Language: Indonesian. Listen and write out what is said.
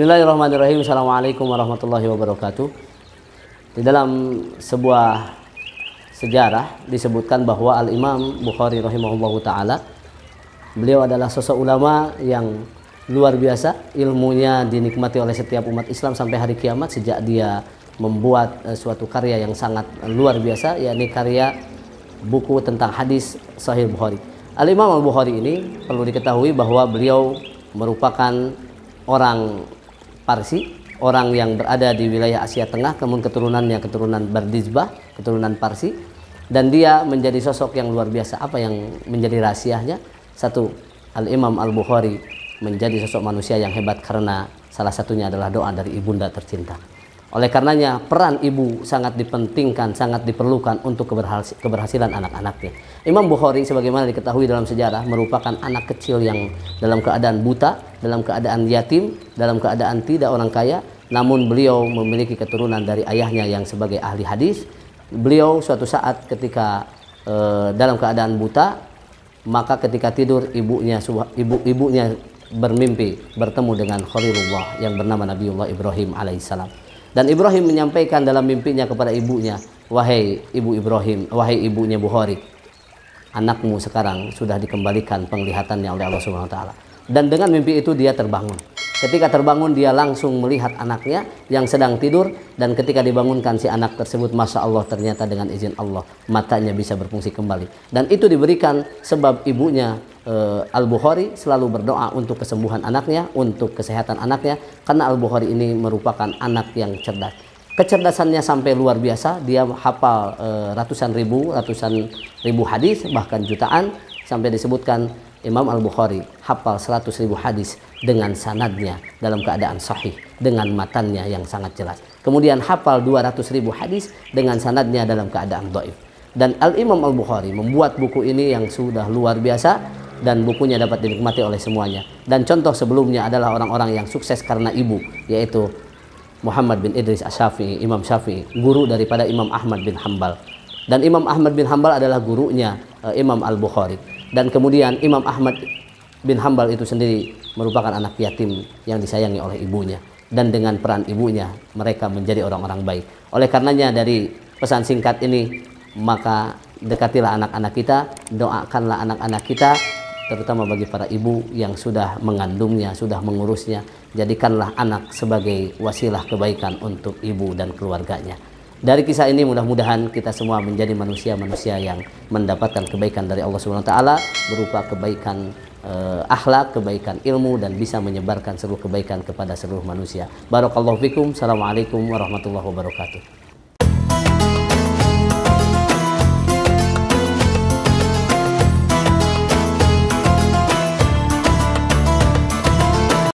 Bismillahirrahmanirrahim. Assalamualaikum warahmatullahi wabarakatuh. Di dalam sebuah sejarah disebutkan bahwa Al-Imam Bukhari rahimahullahu taala beliau adalah sosok ulama yang luar biasa, ilmunya dinikmati oleh setiap umat Islam sampai hari kiamat sejak dia membuat eh, suatu karya yang sangat luar biasa yakni karya buku tentang hadis Sahih Bukhari. Al-Imam Al-Bukhari ini perlu diketahui bahwa beliau merupakan orang Parsi, orang yang berada di wilayah Asia Tengah, kemudian keturunannya keturunan Bardizbah, keturunan Parsi, dan dia menjadi sosok yang luar biasa. Apa yang menjadi rahasianya? Satu, Al Imam Al Bukhari menjadi sosok manusia yang hebat karena salah satunya adalah doa dari ibunda tercinta. Oleh karenanya peran ibu sangat dipentingkan, sangat diperlukan untuk keberhasilan anak-anaknya. Imam Bukhari sebagaimana diketahui dalam sejarah merupakan anak kecil yang dalam keadaan buta, dalam keadaan yatim, dalam keadaan tidak orang kaya, namun beliau memiliki keturunan dari ayahnya yang sebagai ahli hadis. Beliau suatu saat ketika e, dalam keadaan buta, maka ketika tidur ibunya ibu ibunya bermimpi bertemu dengan Khalilullah yang bernama Nabiullah Ibrahim alaihissalam. Dan Ibrahim menyampaikan dalam mimpinya kepada ibunya, "Wahai ibu Ibrahim, wahai ibunya Bukhari, anakmu sekarang sudah dikembalikan penglihatannya oleh Allah Subhanahu wa taala." Dan dengan mimpi itu dia terbangun. Ketika terbangun dia langsung melihat anaknya yang sedang tidur dan ketika dibangunkan si anak tersebut masa Allah ternyata dengan izin Allah matanya bisa berfungsi kembali. Dan itu diberikan sebab ibunya uh, Al-Bukhari selalu berdoa untuk kesembuhan anaknya, untuk kesehatan anaknya karena Al-Bukhari ini merupakan anak yang cerdas. Kecerdasannya sampai luar biasa, dia hafal uh, ratusan ribu, ratusan ribu hadis bahkan jutaan sampai disebutkan Imam Al-Bukhari hafal seratus ribu hadis dengan sanadnya dalam keadaan sahih dengan matanya yang sangat jelas. Kemudian hafal 200 ribu hadis dengan sanadnya dalam keadaan doif. Dan Al-Imam Al-Bukhari membuat buku ini yang sudah luar biasa dan bukunya dapat dinikmati oleh semuanya. Dan contoh sebelumnya adalah orang-orang yang sukses karena ibu, yaitu Muhammad bin Idris Asyafi'i, Imam Syafi'i, guru daripada Imam Ahmad bin Hambal. Dan Imam Ahmad bin Hambal adalah gurunya uh, Imam Al-Bukhari. Dan kemudian Imam Ahmad bin Hambal itu sendiri merupakan anak yatim yang disayangi oleh ibunya. Dan dengan peran ibunya mereka menjadi orang-orang baik. Oleh karenanya dari pesan singkat ini maka dekatilah anak-anak kita, doakanlah anak-anak kita terutama bagi para ibu yang sudah mengandungnya, sudah mengurusnya. Jadikanlah anak sebagai wasilah kebaikan untuk ibu dan keluarganya. Dari kisah ini mudah-mudahan kita semua menjadi manusia-manusia yang mendapatkan kebaikan dari Allah Subhanahu wa taala berupa kebaikan eh, akhlak, kebaikan ilmu dan bisa menyebarkan seluruh kebaikan kepada seluruh manusia. Barakallahu fikum. Assalamualaikum warahmatullahi wabarakatuh.